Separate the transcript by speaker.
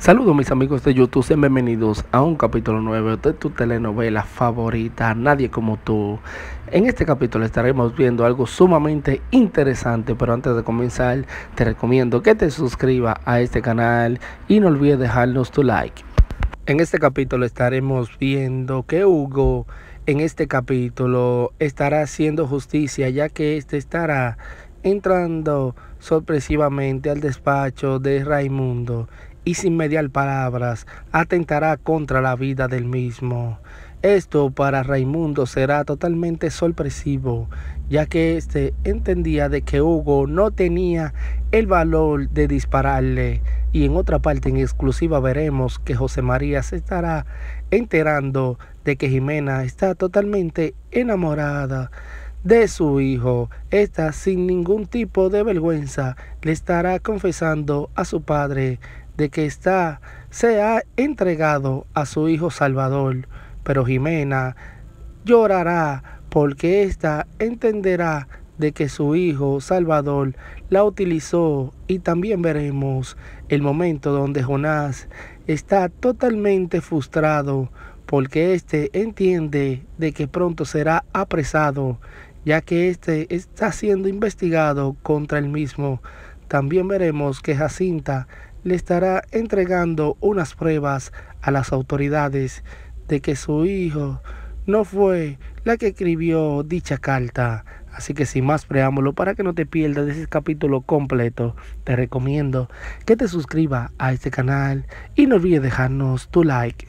Speaker 1: Saludos mis amigos de YouTube, sean bienvenidos a un capítulo 9 de tu telenovela favorita, Nadie como tú. En este capítulo estaremos viendo algo sumamente interesante, pero antes de comenzar te recomiendo que te suscribas a este canal y no olvides dejarnos tu like. En este capítulo estaremos viendo que Hugo en este capítulo estará haciendo justicia ya que este estará entrando sorpresivamente al despacho de Raimundo y sin mediar palabras atentará contra la vida del mismo. Esto para Raimundo será totalmente sorpresivo, ya que éste entendía de que Hugo no tenía el valor de dispararle. Y en otra parte en exclusiva veremos que José María se estará enterando de que Jimena está totalmente enamorada de su hijo. Esta sin ningún tipo de vergüenza le estará confesando a su padre de que está, se ha entregado a su hijo Salvador, pero Jimena llorará porque ésta entenderá de que su hijo Salvador la utilizó y también veremos el momento donde Jonás está totalmente frustrado porque éste entiende de que pronto será apresado ya que éste está siendo investigado contra el mismo también veremos que Jacinta le estará entregando unas pruebas a las autoridades de que su hijo no fue la que escribió dicha carta. Así que sin más preámbulo, para que no te pierdas ese capítulo completo, te recomiendo que te suscribas a este canal y no olvides dejarnos tu like.